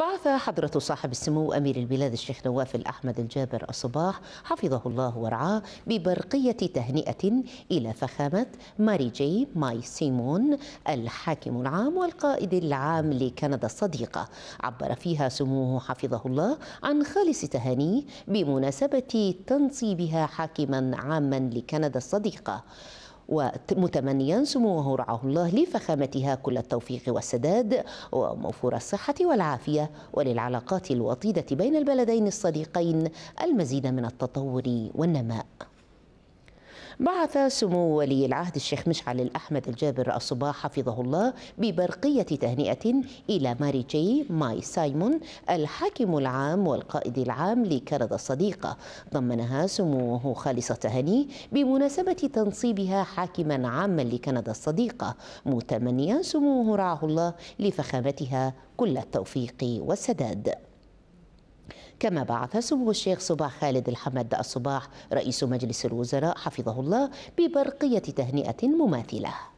بعث حضرة صاحب السمو أمير البلاد الشيخ نواف الأحمد الجابر الصباح حفظه الله ورعاه ببرقية تهنئة إلى فخامة ماري جي ماي سيمون الحاكم العام والقائد العام لكندا الصديقة عبر فيها سموه حفظه الله عن خالص تهانيه بمناسبة تنصيبها حاكما عاما لكندا الصديقة ومتمنيا سموه رعاه الله لفخامتها كل التوفيق والسداد وموفور الصحة والعافية وللعلاقات الوطيدة بين البلدين الصديقين المزيد من التطور والنماء بعث سمو ولي العهد الشيخ مشعل الأحمد الجابر الصباح حفظه الله ببرقية تهنئة إلى ماري جي ماي سايمون الحاكم العام والقائد العام لكندا الصديقة ضمنها سموه خالص تهني بمناسبة تنصيبها حاكما عاما لكندا الصديقة متمنيا سموه رعاه الله لفخامتها كل التوفيق والسداد كما بعث سمو الشيخ صباح خالد الحمد الصباح رئيس مجلس الوزراء حفظه الله ببرقية تهنئة مماثلة